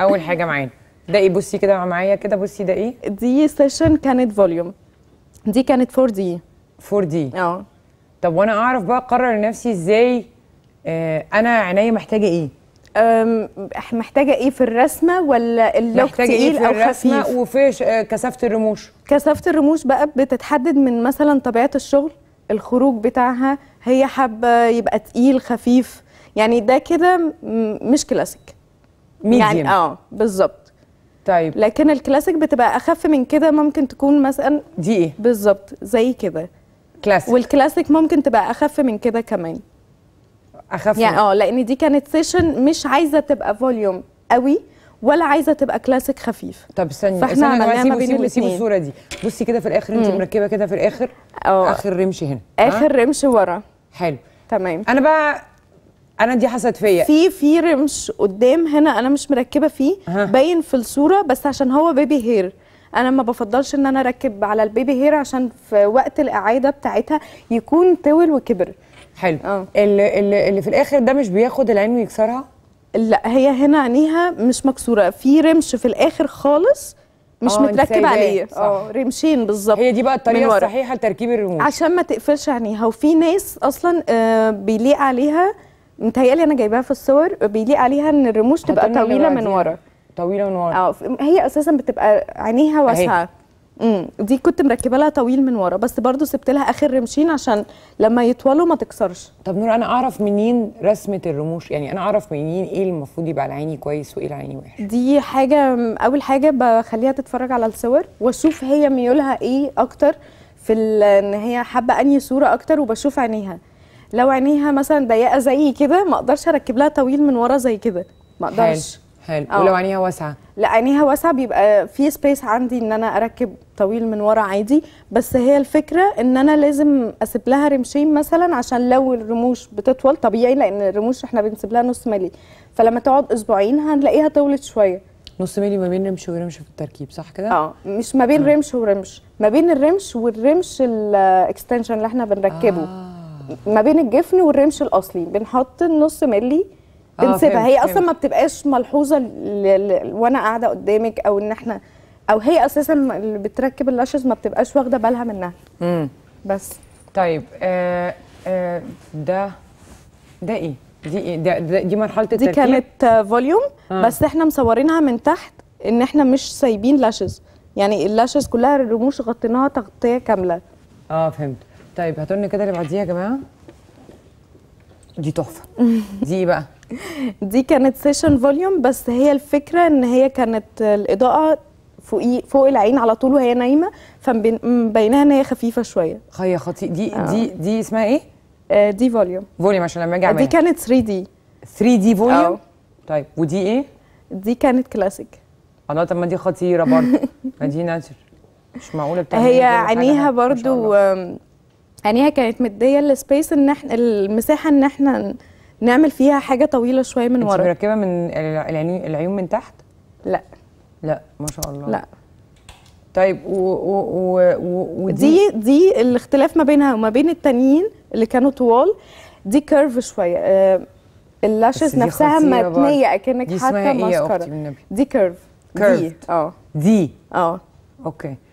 اول حاجه معانا ده ايه بصي كده معايا كده بصي ده ايه دي سيشن كانت فوليوم دي كانت 4 دي 4 دي اه طب وانا اعرف بقى اقرر لنفسي ازاي آه، انا عينيا محتاجه ايه محتاجه ايه في الرسمه ولا اللوك إيه تقيل إيه في او الرسمة خفيف وفي آه، كثافه الرموش كثافه الرموش بقى بتتحدد من مثلا طبيعه الشغل الخروج بتاعها هي حابه يبقى تقيل خفيف يعني ده كده مش كلاسيك يعني ميديم يعني اه بالظبط طيب لكن الكلاسيك بتبقى اخف من كده ممكن تكون مثلا دي ايه بالظبط زي كده كلاسيك والكلاسيك ممكن تبقى اخف من كده كمان اخف يعني اه لان دي كانت سيشن مش عايزه تبقى فوليوم قوي ولا عايزه تبقى كلاسيك خفيف طب استني فاحنا عملناها ما الصوره دي بصي كده في الاخر انت مركبه كده في الاخر اه اخر رمش هنا اخر رمش ورا حلو تمام انا بقى انا دي حصلت فيا في في رمش قدام هنا انا مش مركبه فيه باين في الصوره بس عشان هو بيبي هير انا ما بفضلش ان انا اركب على البيبي هير عشان في وقت الاعاده بتاعتها يكون طول وكبر حلو آه. اللي, اللي, في الاخر ده مش بياخد العين ويكسرها لا هي هنا عينيها مش مكسوره في رمش في الاخر خالص مش آه، متركب عليه اه رمشين بالظبط هي دي بقى الطريقه الصحيحه لتركيب الرموش عشان ما تقفلش عينيها وفي ناس اصلا آه بيليق عليها متهيألي انا جايباها في الصور بيليق عليها ان الرموش تبقى طويله من ورا طويله من ورا اه هي اساسا بتبقى عينيها واسعه امم دي كنت مركبه لها طويل من ورا بس برضو سبت لها اخر رمشين عشان لما يطولوا ما تكسرش طب نور انا اعرف منين رسمه الرموش يعني انا اعرف منين ايه المفروض يبقى على عيني كويس وايه العيني وحش دي حاجه اول حاجه بخليها تتفرج على الصور واشوف هي ميولها ايه اكتر في ان هي حابه انهي صوره اكتر وبشوف عينيها لو عينيها مثلا ضيقه زي كده ما اقدرش اركب لها طويل من ورا زي كده ما اقدرش حلو حلو آه. ولو عينيها واسعه لا عينيها واسعه بيبقى في سبيس عندي ان انا اركب طويل من ورا عادي بس هي الفكره ان انا لازم اسيب لها رمشين مثلا عشان لو الرموش بتطول طبيعي لان الرموش احنا بنسيب لها نص ملي فلما تقعد اسبوعين هنلاقيها طولت شويه نص ملي ما بين رمش ورمش في التركيب صح كده؟ اه مش ما بين آه. رمش ورمش ما بين الرمش والرمش الاكستنشن اللي احنا بنركبه آه. ما بين الجفن والرمش الاصلي بنحط النص ملي آه، بنسيبها هي اصلا ما بتبقاش ملحوظه وانا قاعده قدامك او ان احنا او هي اساسا اللي بتركب اللاشز ما بتبقاش واخده بالها منها امم بس طيب آه آه ده ده ايه دي ايه ده, ده دي مرحله التركيب دي كانت فوليوم آه،, آه. بس احنا مصورينها من تحت ان احنا مش سايبين لاشز يعني اللاشز كلها الرموش غطيناها تغطيه كامله اه فهمت طيب هاتوا لنا كده اللي بعديها يا جماعه دي تحفه دي ايه بقى دي كانت سيشن فوليوم بس هي الفكره ان هي كانت الاضاءه فوق فوق العين على طول وهي نايمه فمبينها ان هي خفيفه شويه هي خطي دي آه. دي دي اسمها ايه آه دي فوليوم فوليوم عشان لما اجي آه، دي كانت 3 دي 3 دي فوليوم طيب ودي ايه دي كانت كلاسيك انا طب ما دي خطيره برضه ما دي ناتشر مش معقوله بتعمل هي عينيها برضه عينيها كانت مديه السبيس ان احنا المساحه ان احنا نعمل فيها حاجه طويله شويه من ورا مركبه من العيون من تحت لا لا ما شاء الله لا طيب و و و و ودي دي, دي الاختلاف ما بينها وما بين التانيين اللي كانوا طوال دي كيرف شويه آه، اللاشز نفسها متنيه اكنك حاطه ماسكارا دي كيرف كيرف اه دي اه اوكي